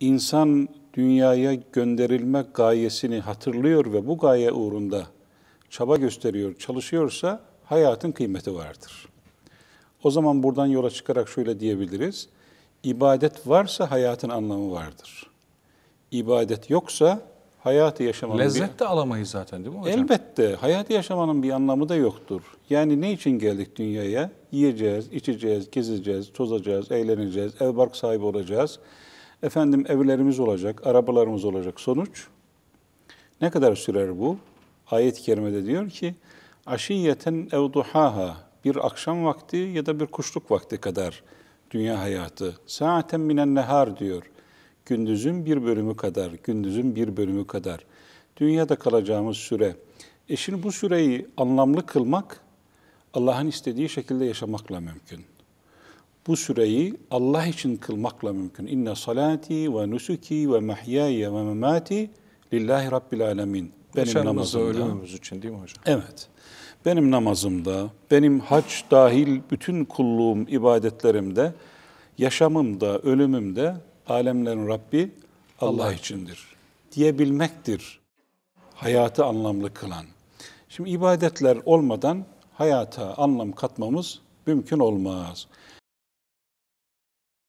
insan dünyaya gönderilme gayesini hatırlıyor ve bu gaye uğrunda çaba gösteriyor, çalışıyorsa hayatın kıymeti vardır. O zaman buradan yola çıkarak şöyle diyebiliriz. İbadet varsa hayatın anlamı vardır. İbadet yoksa hayatı yaşamanın Lezzet bir... de alamayız zaten değil mi hocam? Elbette. Hayatı yaşamanın bir anlamı da yoktur. Yani ne için geldik dünyaya? Yiyeceğiz, içeceğiz, gezeceğiz, tozacağız, eğleneceğiz, ev bark sahibi olacağız. Efendim evlerimiz olacak, arabalarımız olacak sonuç. Ne kadar sürer bu? Ayet-i kerimede diyor ki, aşiyeten evduhaha, bir akşam vakti ya da bir kuşluk vakti kadar dünya hayatı. Saaten minen nehar diyor. Gündüzün bir bölümü kadar, gündüzün bir bölümü kadar. Dünyada kalacağımız süre. E şimdi bu süreyi anlamlı kılmak Allah'ın istediği şekilde yaşamakla mümkün bu süreyi Allah için kılmakla mümkün. İnne salati ve nusuki ve mahyaya ve memati lillahi rabbil alemin. Benim Yaşamımız namazımda. ölümümüz için değil mi hocam? Evet. Benim namazımda, benim hac dahil bütün kulluğum, ibadetlerimde, yaşamımda, ölümümde alemlerin Rabbi Allah, Allah içindir diyebilmektir hayatı anlamlı kılan. Şimdi ibadetler olmadan hayata anlam katmamız mümkün olmaz.